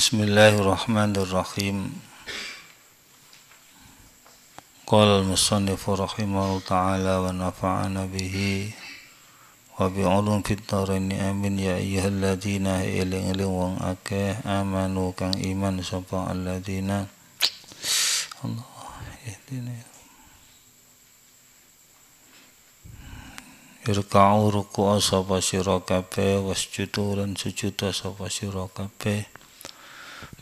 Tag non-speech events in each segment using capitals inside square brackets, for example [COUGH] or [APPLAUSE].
Bismillahirrahmanirrahim. Qala al-musannif rahimahu ta'ala wa nafa'ana bihi wa bi'ulum fid dharaini amin ya ayyuhalladhina iling-iling wang akeh amanu kang iman sapa alladhina Allah ihdina Irka'u ruku'a sapa sira wasjudu lan sujud sapa sira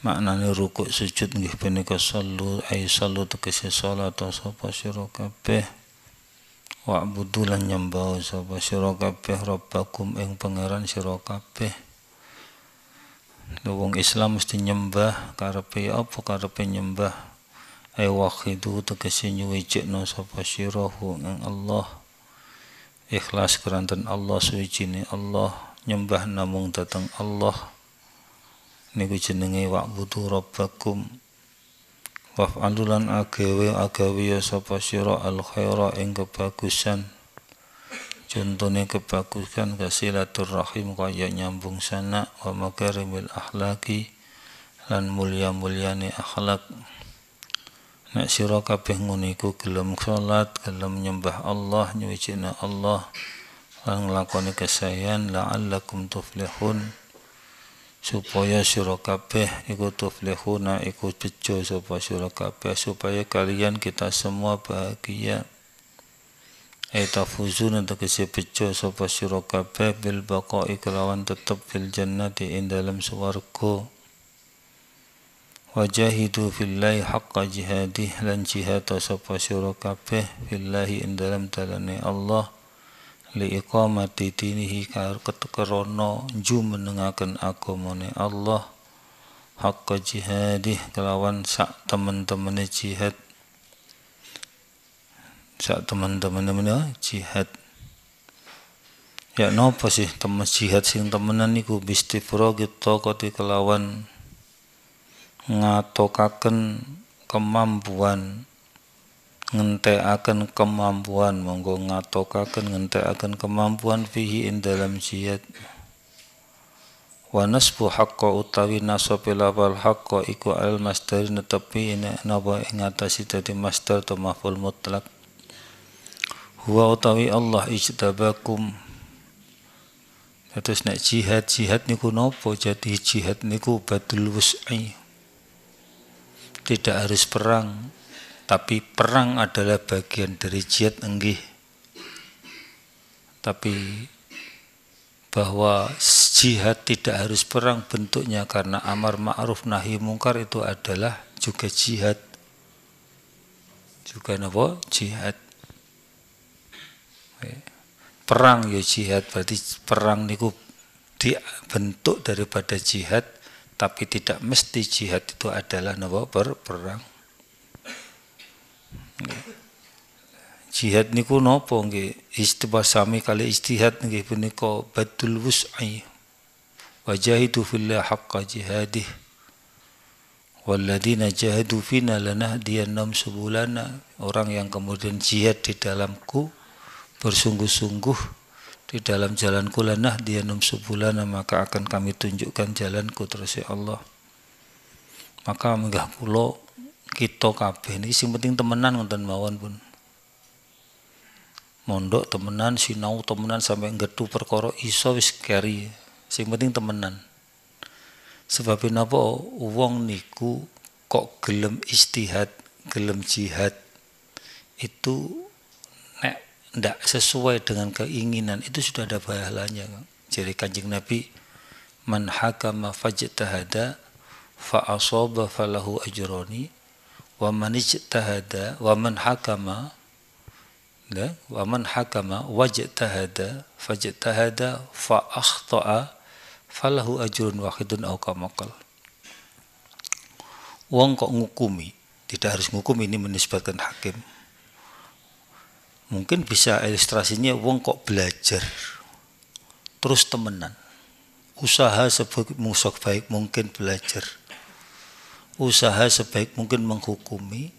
maknane rukuk sujud nggih punika sallu ay sallu tegese salat sapa sira kabeh wa'budu lan nyembah sapa sira kabeh rabbakum ing pangeran sira kabeh wong Islam mesti nyembah karepe apa karepe nyembah ay wahidu tegese nyuwijikno sapa sira ing Allah ikhlas keranten Allah suwijine Allah nyembah namung datang Allah niku jenenge wa'budu rabbakum waf'alulan agawe agawe ya sapa sira al khaira ing kebagusan contohnya kebagusan rahim kaya nyambung sana wa makarimil akhlaki lan mulia-muliane akhlak nek sira kabeh ngono iku gelem salat gelem nyembah Allah nyuwijina Allah lan nglakoni kesayan la'allakum tuflihun supaya sira kabeh iku tuflihuna ikut bejo supaya sira kabeh supaya kalian kita semua bahagia Eta fuzun tegese bejo sapa sira kabeh bil bako kelawan tetep fil jannati ing dalem swarga Wajahidu fillahi haqqa jihadih lan jihad sapa sira kabeh fillahi ing dalam dalane Allah liiqamati dinihi kerono jumenengaken agamane Allah hakka jihadih kelawan sak temen-temene jihad sak temen-temene jihad ya napa sih temen jihad sing temenan niku bistifra kita kati kelawan ngatokaken kemampuan ngentekaken kemampuan monggo ngatokaken ngentekaken kemampuan fihi ing dalam jihad wa nasbu haqqa utawi nasabi lafal haqqa iku al masdar netepi napa ing atase dadi masdar to maful mutlak huwa utawi Allah ijtabakum terus nek jihad jihad niku nopo jadi jihad niku badul wus'i tidak harus perang tapi perang adalah bagian dari jihad enggih tapi bahwa jihad tidak harus perang bentuknya karena amar ma'ruf nahi mungkar itu adalah juga jihad juga nopo jihad perang ya jihad berarti perang niku di bentuk daripada jihad tapi tidak mesti jihad itu adalah nopo berperang Jihad niku nopo nggih? sami kali istihad nggih punika badul wus'i. Wajahidu fillah haqqa jihadih. Walladzina jahadu fina lanahdiyannahum subulana. Orang yang kemudian jihad di dalamku bersungguh-sungguh di dalam jalanku lanah dia enam sebulana maka akan kami tunjukkan jalanku terus ya Allah maka menggah pulau kita kabeh ini, sing penting temenan ngonten mawon pun. Mondok temenan, sinau temenan sampai ngetu perkara iso wis keri. Sing penting temenan. Sebab napa wong niku kok gelem istihad, gelem jihad itu nek ndak sesuai dengan keinginan itu sudah ada bahayanya. Jadi kanjeng Nabi man hakama fajtahada fa asoba falahu ajroni waman ijtahada waman hakama la ya, waman hakama wajtahada fajtahada fa akhta'a falahu ajrun wahidun aw kamaqal Wong kok ngukumi, tidak harus ngukumi ini menisbatkan hakim. Mungkin bisa ilustrasinya wong kok belajar terus temenan. Usaha sebaik baik mungkin belajar usaha sebaik mungkin menghukumi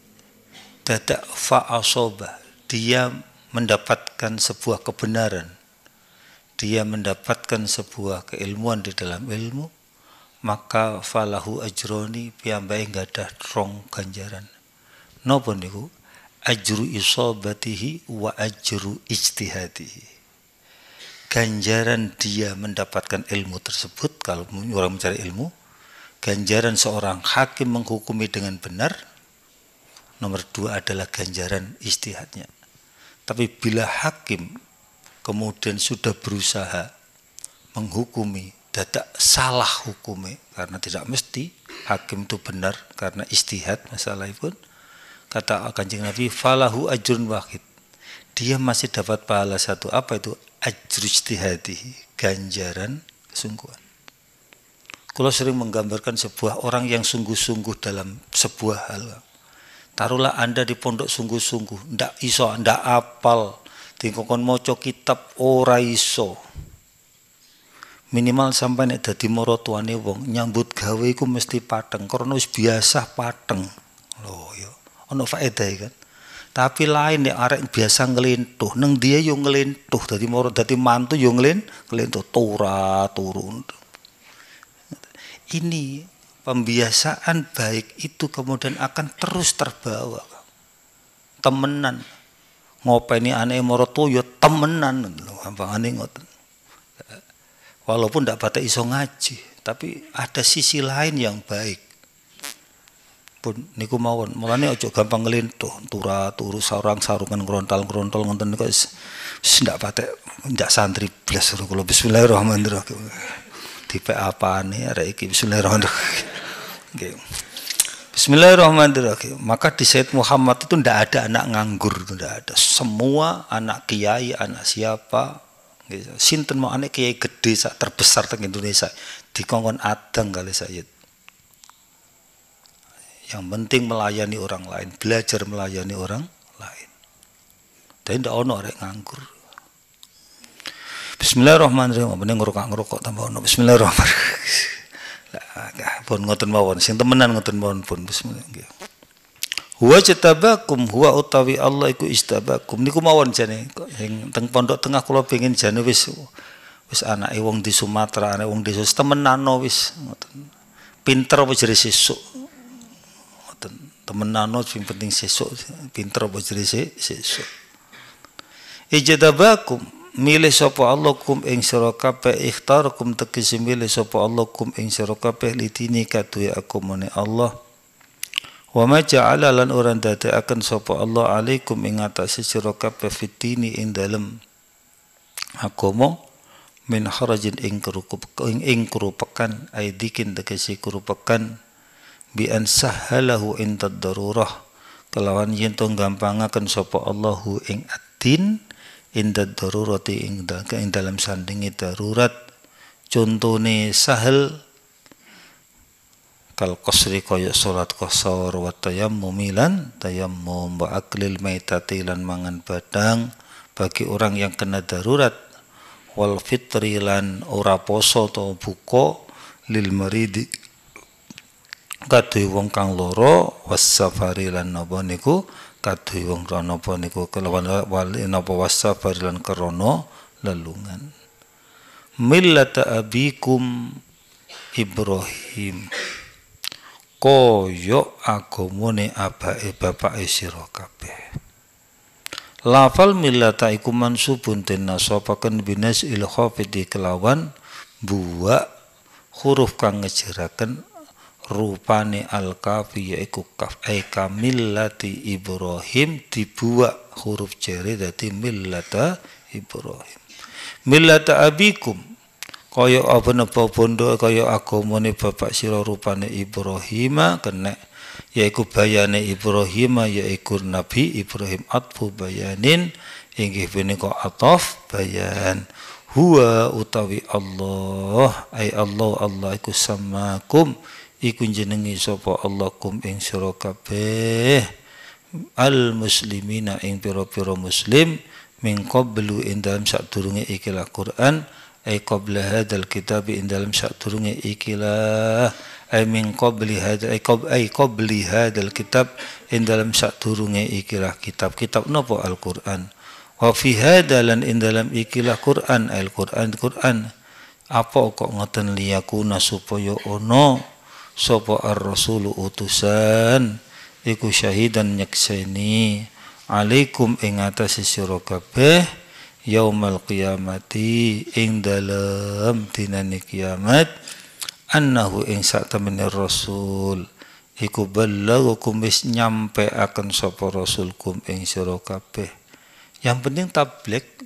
dadak fa'asoba dia mendapatkan sebuah kebenaran dia mendapatkan sebuah keilmuan di dalam ilmu maka falahu ajroni piyambai ada rong ganjaran napa niku ajru isobatihi wa ajru ijtihadihi ganjaran dia mendapatkan ilmu tersebut kalau orang mencari ilmu ganjaran seorang hakim menghukumi dengan benar. Nomor dua adalah ganjaran istihadnya. Tapi bila hakim kemudian sudah berusaha menghukumi, tidak salah hukumi, karena tidak mesti hakim itu benar karena istihad masalah pun kata kanjeng Nabi falahu ajrun wahid dia masih dapat pahala satu apa itu ajr ganjaran kesungguhan kalau sering menggambarkan sebuah orang yang sungguh-sungguh dalam sebuah hal. Taruhlah Anda di pondok sungguh-sungguh, ndak iso, ndak apal, dingkon moco kitab ora iso. Minimal sampai nek dadi maratuane wong, nyambut gawe iku mesti pateng, karena biasa pateng. Loh ya, Ono faedah kan. Tapi lain nek arek biasa ngelintuh, neng dia yang ngelintuh, dadi moro dadi mantu yang ngelintuh, ngelintuh tura turun ini pembiasaan baik itu kemudian akan terus terbawa temenan ngopeni aneh yo temenan walaupun ndak bata iso ngaji tapi ada sisi lain yang baik pun niku mawon mulane ojo gampang ngelinto tura turu sarang sarungan kerontal kerontal ngonten niku ndak patek ndak santri blas kula bismillahirrahmanirrahim tipe apa nih ada iki Bismillahirrahmanirrahim. Bismillahirrahmanirrahim. Maka di Said Muhammad itu tidak ada anak nganggur, tidak ada. Semua anak kiai, anak siapa, sinton Sinten mau anak kiai gede terbesar teng Indonesia dikongkon adeng kali Said. Yang penting melayani orang lain, belajar melayani orang lain. Dan tidak ono orang nganggur. Bismillahirrahmanirrahim. Mending ngerokok-ngerokok tambah ono. Bismillahirrahmanirrahim. Ah, pun ngoten mawon, sing temenan ngoten mawon pun bismillah Huwa jatabakum huwa utawi Allah iku istabakum niku mawon jane sing teng pondok tengah kula pengin jane wis wis anake wong di Sumatera, anake wong desa no wis ngoten. Pinter apa jere sesuk. Ngoten. no sing penting sesuk, pinter apa jere sesuk. Ijadabakum milih sapa Allah kum ing sira kabeh kum tegese milih sapa Allah kum ing sira kabeh litini kaduwe aku muni Allah wa ma ja'ala lan dadi akan sapa Allah alaikum ing atase sira kabeh fitini ing dalem agama min harajin ing kerukup ing ing kerupakan aidikin tegese kerupakan bi an sahalahu eng darurah kelawan yen to gampangaken sapa Allahu ing adin inda darurati ing dalam sandingi darurat contohnya sahel kal kosri koyok sholat kosor wa mumilan tayam tayammum wa aklil maitati lan mangan badang bagi orang yang kena darurat wal fitri lan ora poso to buko lil maridi kadhe wong kang loro was safari lan nopo niku kadhe wong napa niku kelawan wali napa wasabar lan krana lelungan millata abikum Ibrahim koyo agamane abake bapake sira kabeh lafal millata iku mansubun den nasabaken binas il di kelawan buwa huruf kang ngejeraken rupane al kafi yaiku kaf ay eh, kamillati Ibrahim dibuak huruf jari dadi millata Ibrahim millata abikum kaya apa napa bondo kaya agamane bapak sira rupane Ibrahim kena yaiku bayane Ibrahim yaiku Nabi Ibrahim atfu bayanin inggih punika ataf bayan huwa utawi Allah ay Allah Allah iku samakum iku jenengi sapa Allah kum ing sira kabeh al muslimina ing pira-pira muslim min qablu ing dalem sadurunge ikilah Quran ai qabla hadzal kitab ing dalem sadurunge ikilah ai min qabli hadzal ai qab ai qabli hadzal kitab ing dalem sadurunge ikilah kitab kitab napa Al Quran wa fi hadzalan ing dalem ikilah Quran Al Quran Quran apa kok ngoten liyakuna supaya ono sapa ar-rasulu utusan iku syahidan nyekseni alaikum ing atas sira kabeh yaumal qiyamati ing dalem dinane kiamat annahu ing sak temene rasul iku balaghukum wis nyampe akan sapa rasulkum ing sira kabeh yang penting tablik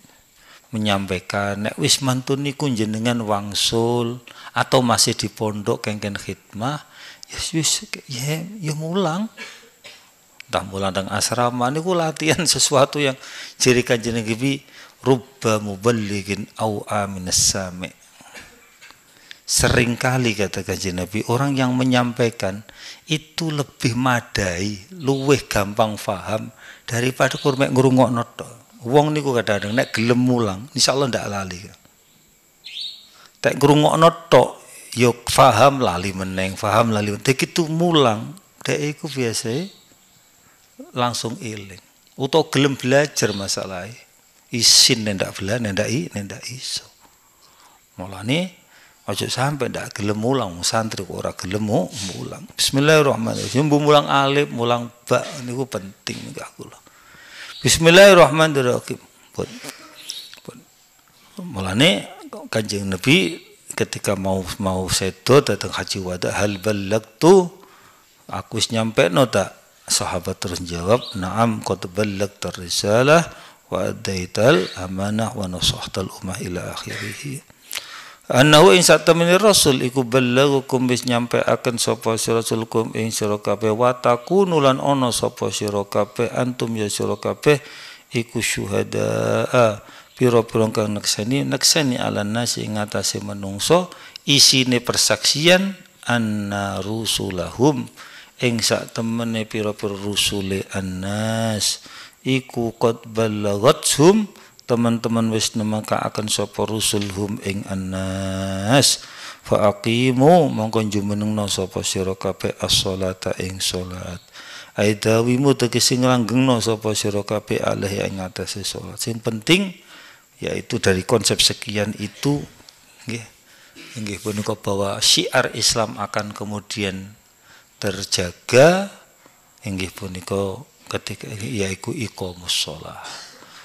menyampaikan nek wis mantun niku jenengan wangsul atau masih di pondok kengken khidmah ya yes, ya, ya mulang entah mulang tentang asrama ini latihan [LAUGHS] sesuatu yang ciri kanjeng Nabi rubba muballighin au amin sami seringkali kata kanjeng Nabi orang yang menyampaikan itu lebih madai luweh gampang faham daripada kurmek ngurungok noto uang niku kadang-kadang nek gelem mulang insyaallah ndak lali tak gerungok to yuk ya faham lali meneng faham lali meneng itu mulang dek iku biasa langsung iling utawa gelem belajar masalah e. isin nenda bela nenda i nenda iso Malah nih Ojo sampai ndak gelem mulang santri ora gelem mulang. Bismillahirrahmanirrahim. Bu mulang alif, mulang ba niku penting gak kula. Bismillahirrahmanirrahim. Pun. Pun. Mulane kanjeng Nabi ketika mau mau seto datang haji wada hal tu aku nyampe tak sahabat terus jawab naam kau balak risalah wa adaital amanah wa nasahtal umah ila akhirih Anahu ing min rasul iku kum bis nyampe akan sapa sira sulkum ing sira kabeh wa takunu ana sapa sira kabeh antum ya sira kabeh iku syuhada piro-piro kang nekseni nekseni ala nasi ngatasi atase menungso ne persaksian anna rusulahum ing sak temene piro-piro rusule annas iku qad ballaghathum teman-teman wis nemaka akan sapa rusulhum ing annas fa aqimu mongko jumenengna sapa sira kabeh as-salata ing salat aidawimu tegese nglanggengno sapa sira kabeh alih ing atase salat sing penting yaitu dari konsep sekian itu nggih punika bahwa syiar Islam akan kemudian terjaga nggih punika ketika yaiku iqamus shalah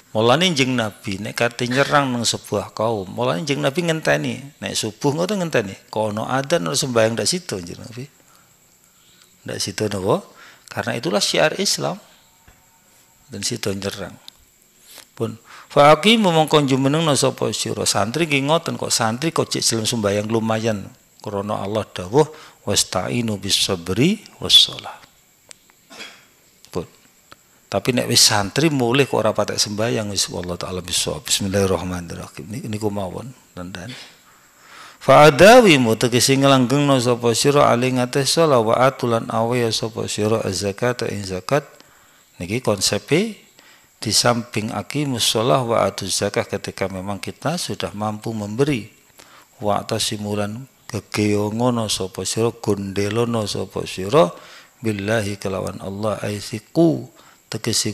Mulane jeng Nabi nek kate nyerang nang sebuah kaum, mulane jeng Nabi ngenteni, nek subuh ngoten ngenteni, kono ada nang sembahyang ndak situ jeng Nabi. Ndak situ nopo, Karena itulah syiar Islam. Dan situ nyerang. Pun Fa memang jumeneng no sopo sira santri ki ngoten kok santri kok cek selem sumbayang lumayan krono Allah dawuh wasta'inu bis sabri was Tapi nek wis santri mulih kok ora patek sembahyang, wis Allah taala bisa. Bismillahirrahmanirrahim. Ini niku mawon rendan. Fa adawi mutegese nglanggengno sapa sira ali ngate sala wa atulan awe sapa sira zakat in zakat niki konsepe di samping aki sholah wa atuz zakah ketika memang kita sudah mampu memberi wa tasimulan kegeongono sapa sira gondelono sopo siro billahi kelawan Allah aisyku tegesi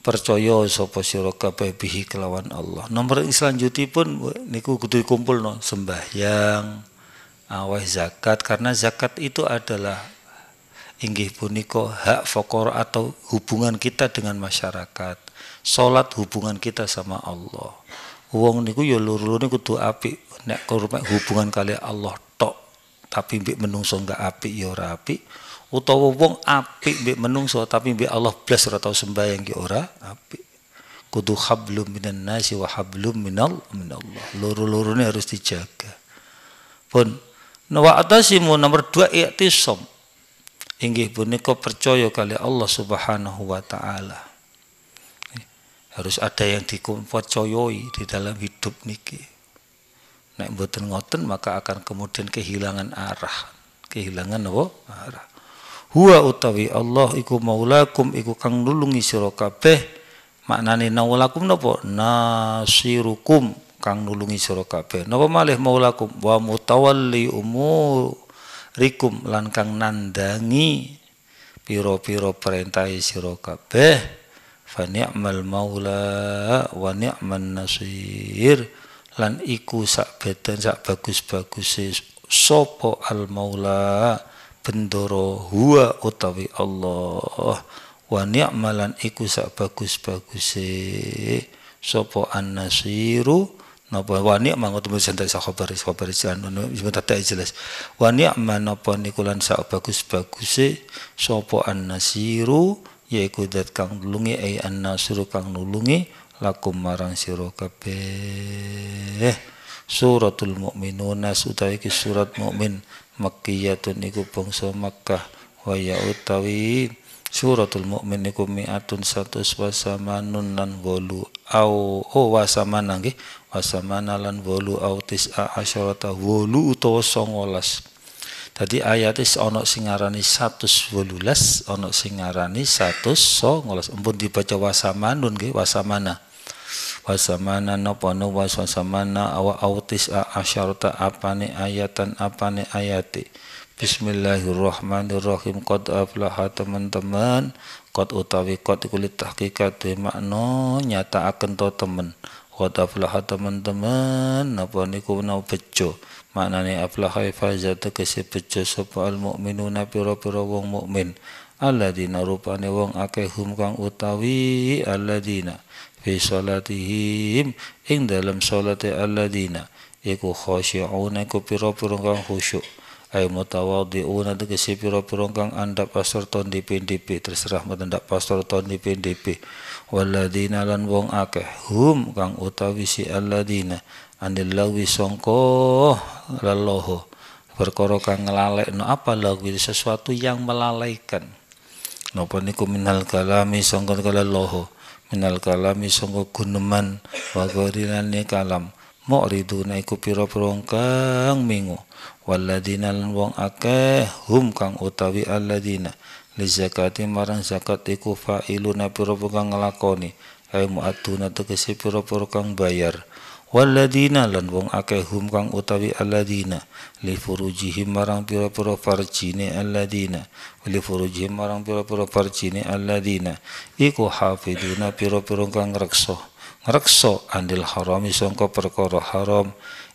percaya sapa sira kabeh bihi kelawan Allah nomor selanjutipun niku kudu no sembahyang awah zakat karena zakat itu adalah inggih punika hak fokor atau hubungan kita dengan masyarakat salat hubungan kita sama Allah wong niku ya lulu niku kudu apik nek hubungan kali Allah tok tapi bik menungso enggak apik ya ora apik utawa wong apik bik menungso tapi bik Allah blas ora tau sembahyang ki ya ora apik kudu hablum minan nasi wa hablum minal minallah loro-lorone harus dijaga pun wa atasimu nomor dua som inggih punika percaya kali Allah Subhanahu wa taala. Harus ada yang dipercayai di dalam hidup niki. Nek mboten ngoten maka akan kemudian kehilangan arah. Kehilangan apa? Arah. Huwa utawi Allah iku maulakum iku kang nulungi sira kabeh. Maknane naulakum napa? Nasirukum kang nulungi sira kabeh. Napa malih maulakum wa mutawalli umur rikum lan kang nandangi piro-piro perintah sira kabeh fa ni'mal maula wa ni'man nasir lan iku sak beten sak bagus-baguse sopo al maula bendoro huwa utawi Allah wa ni'malan iku sak bagus-baguse sapa an nasiru napa wa ni'ma ngutubu santai sa khabari khabari jan ono ibun tata jelas wa ni'ma napa niku lan sak bagus-baguse sapa an-nasiru yaiku dat kang nulungi ai an kang nulungi lakum marang sira kabeh suratul mukminuna utawi ki surat mukmin makkiyatun iku bangsa Makkah wa ya utawi suratul mukmin niku mi'atun satu wasamanun lan wolu au oh wasamana nggih wasamana lan wolu au tis'a asyarata wolu utawa 19 Tadi ayat is onok singarani satu wolulas, ono singarani satu songolas. Empun dibaca wasamanun nggih wasamana. Wasamana napa no wasamana awa autis a apa apane ayatan apane ayati. Bismillahirrahmanirrahim Qad aflaha teman-teman Qad utawi qad kulit tahkikat Di makna nyata akan to teman. Qad aflaha teman-teman Napa niku nau bejo Maknanya aflaha ya faza tegesi bejo Sapa mu'minu muminuna pira-pira wong mukmin Alladina rupane wong akehum kang utawi Alladina Fi sholatihim Ing dalam sholati alladina Iku khusyu'una Iku pira-pira kang khusyuk ay mutawadhiuna tegese piro-piro kang anda pastor ton di PDP terserah metendak pastor ton di dipindhipi waladina nalan wong akeh hum kang utawi si aladina anil lawi songko laloho perkara kang no apa lagi sesuatu yang melalaikan no niku minal kalami songko kalaloho minal kalami songko guneman wa ni kalam ridu naiku piro-piro kang mingu lan wong akeh hum kang utawi aladina li zakati marang zakat iku fa'iluna pira kang ngelakoni, ay mu'atuna tegese pira-pira kang bayar Waladina lan wong akeh hum kang utawi alladina li furujihim marang pira-pira farjine alladina li furujihim marang pira-pira farjine alladina iku hafiduna pira-pira kang reksa ngreksa andil haram isongko perkara haram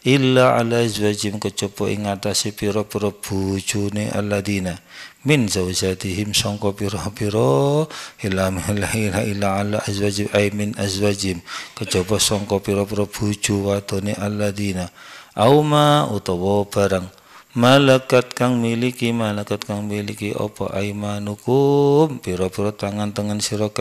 illa ala izwajim kecopo ingatasi piro piro pira bojone dina min zaujatihim sangka pira-pira illa ila illa ala azwajim ay min azwajim kecopo sangka pira-pira bojo wadone alladina auma utawa barang malakat kang miliki malakat kang miliki apa aimanukum piro piro tangan-tangan sira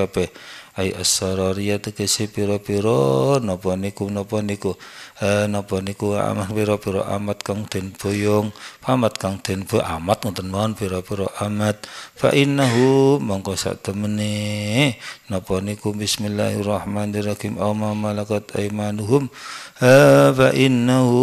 ai as-sarariyatu piro pira-pira napa niku napa niku eh napa niku amat piro-piro, amat kang den boyong amat kang den bo amat ngoten mawon piro-piro, amat fa innahu mongko sak temene napa niku bismillahirrahmanirrahim au ma malakat aymanuhum eh, fa innahu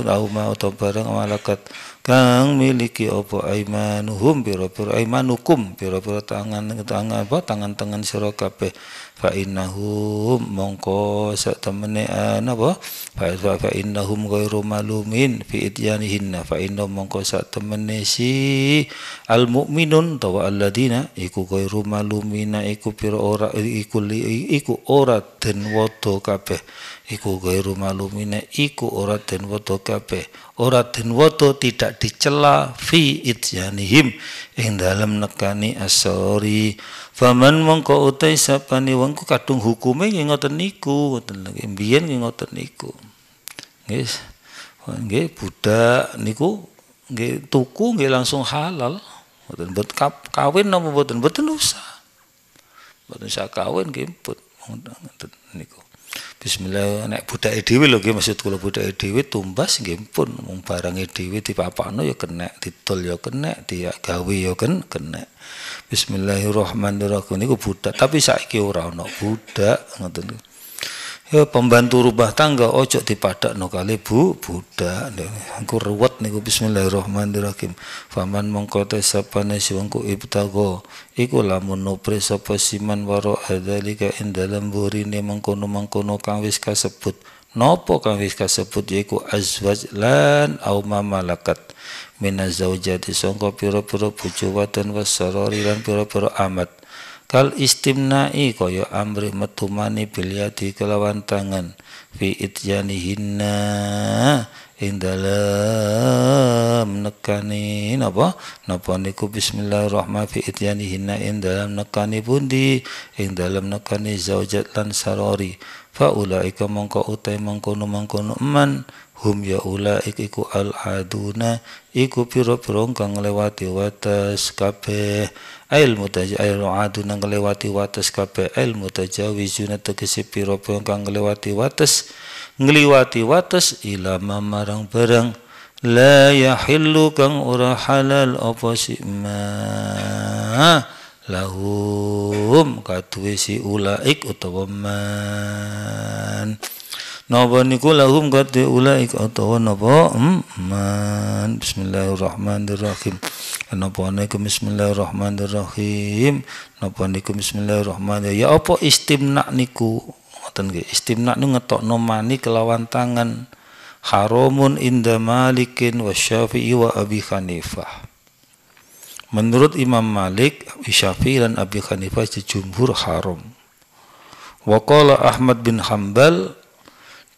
au ma utawa barang malakat kang miliki apa aimanuhum biro aiman aimanukum biro biro tangan tangan apa tangan-tangan sira kabeh fa innahum mongko sak temene ana apa fa fa innahum ghairu malumin fi ityanihinna fa innahum mongko sak temene si al mukminun tawa alladzina iku ghairu malumina iku pira ora iku iku ora den wada kabeh iku gairu malumine iku ora den wodo kabeh ora den wodo tidak dicela fi ityanihim ing dalem nekani asori faman mongko utai ni wong kadung hukume nggih ngoten niku ngoten lagi mbiyen nggih ngoten niku nggih nggih budak niku nggih tuku nggih langsung halal mboten buat kawin napa mboten mboten usah mboten usah kawin nggih mboten ngoten niku Bismillah nek budake dhewe lho nggih maksud kula budake dhewe tumbas nggih pun mung barange dhewe dipapakno ya kena, didol ya kena, dia ya ken kena. Bismillahirrahmanirrahim niku budak tapi saiki ora ana budak ngoten. Ya pembantu rubah tangga ojo dipadak no kali bu budak. Aku ruwet niku Bismillahirrahmanirrahim. Faman mongkote sapa nasi ibtago. Iku lamun nopre sapa siman waro adalika ing dalam burine mengkono mengkono kang wis kasebut. Nopo kang wis kasebut yaiku azwaj lan au malakat minaz songko piro pura pira bojo wadan wasarori lan piro-piro amat kal istimna'i kaya amri metumani bilyadi kelawan tangan fi ityani hina indalam nekani napa napa niku bismillahirrahmanirrahim fi ityani hina indalam nekani bundi indalam nekani zaujat lan sarori fa ulaika mongko utai mengkono mengkono man hum ya ik iku al aduna iku pira kang lewati wates kape ail mutaja ail aduna ngliwati wates kape ail mutajawizuna tegese pira-pira kang lewati wates ngliwati wates ila mamarang barang la yahillu kang ora halal apa si ma lahum kaduwe si ik utawa man Napa niku lahum qad ulaik atawa napa hmm, man bismillahirrahmanirrahim. Napa niku bismillahirrahmanirrahim. Napa niku bismillahirrahmanirrahim. Ya apa istimna niku? Ngoten nggih. Istimna niku ngetokno mani kelawan tangan. Haramun inda Malikin wa Syafi'i wa Abi Hanifah. Menurut Imam Malik, Syafi'i dan Abi Hanifah sejumhur haram. Wa Ahmad bin Hambal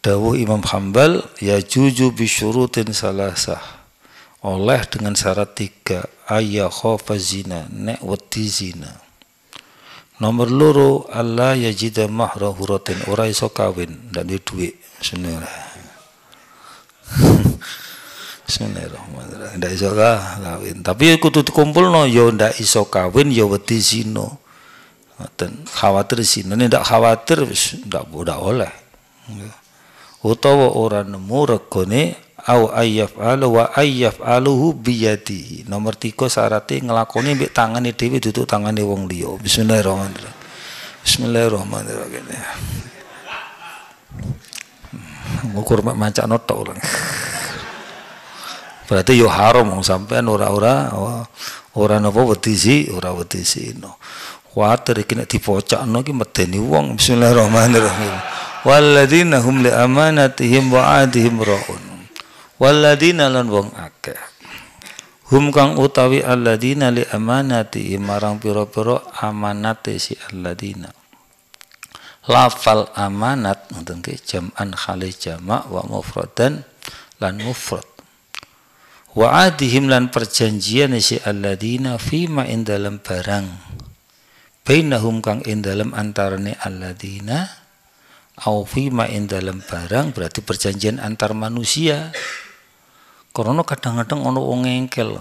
Dawuh Imam Hambal, ya juju bisyurutin salasah. Oleh dengan syarat tiga, ayah khofa zina, nek wati zina. Nomor loro, Allah yajida mahra huratin, ora iso dan di duwe duit, senera. Bismillahirrahmanirrahim. Ndak iso kawin. Tapi kudu no ya ndak iso kawin ya wedi zina. Khawatir zina, ndak khawatir tidak ndak ora oleh utawa ora nemu regane au ayyaf alu wa ayyaf aluhu biyadihi nomor tiga syaratnya ngelakoni mbek tangane dhewe dudu tangane wong liya bismillahirrahmanirrahim bismillahirrahmanirrahim hmm, ngukur mak maca noto ulang berarti yo ya haram wong sampean ora-ora ora wedi wedisi ora wedisi no kuwatir iki nek dipocakno iki medeni wong bismillahirrahmanirrahim walladzina hum li amanatihim wa adihim raun walladzina lan wong akeh hum kang utawi alladzina li amanatihim marang pira-pira amanate si alladzina lafal amanat ngoten ki jam'an khali jamak wa mufradan lan mufrad wa adihim lan perjanjian si alladzina fima ing indalem barang bainahum kang indalem dalam antarane alladzina au main in dalam barang berarti perjanjian antar manusia karena kadang-kadang ono wong ngengkel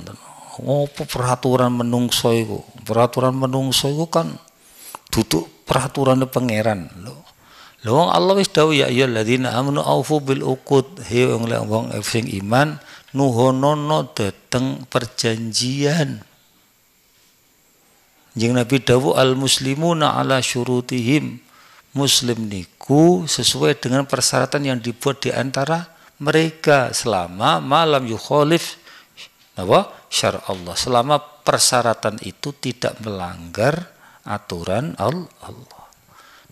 ngoten peraturan menungso itu, peraturan menungso itu kan tutup peraturan pangeran Lo, Lo Allah wis dawuh ya ayyuhalladzina amanu aufu bil uqud he wong wong sing iman nuhonono dateng perjanjian Jeng Nabi Dawu al muslimuna ala syurutihim muslim niku ku sesuai dengan persyaratan yang dibuat di antara mereka selama malam yukholif apa? syar Allah selama persyaratan itu tidak melanggar aturan Allah.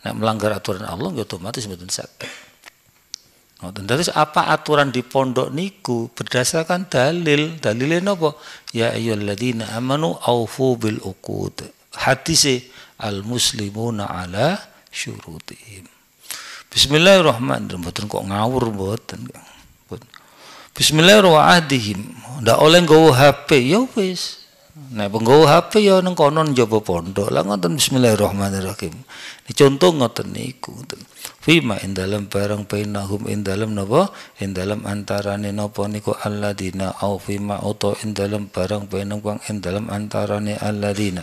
Nah, melanggar aturan Allah ya otomatis mboten sakit. Nah, terus apa aturan di pondok niku berdasarkan dalil. Dalilnya napa? Ya ayyuhalladzina amanu aufu bil uqud. Hadise al muslimuna ala syurutihim. Bismillahirrahmanirrahim. betul kok ngawur betul. Bismillahirrahmanirrahim. Ndak oleh nggawa HP ya wis. Nek penggowo HP ya neng konon jopo pondok. Lah ngoten bismillahirrahmanirrahim. Ini contoh ngoten niku. Fima in dalam barang bainahum in dalam napa? In dalam antarane napa niku dina. au fima auto indalam dalam barang bainahum in dalam antarane dina.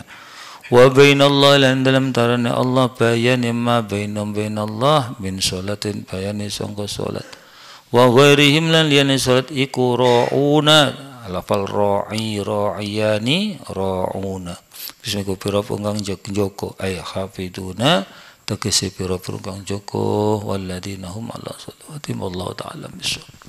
وبين الله لأن دلم ترني الله بيان ما بينهم بين الله من صلاة بيان سونغ صلاة وغيرهم لأن لأن صلاة إكو رعونا لفال رعي رعياني رعونا بسم الله بيرب أنغ جك جوكو أي خافدونا تكسي بيرب أنغ جوكو والذين هم على صلواتهم الله تعالى بسم الله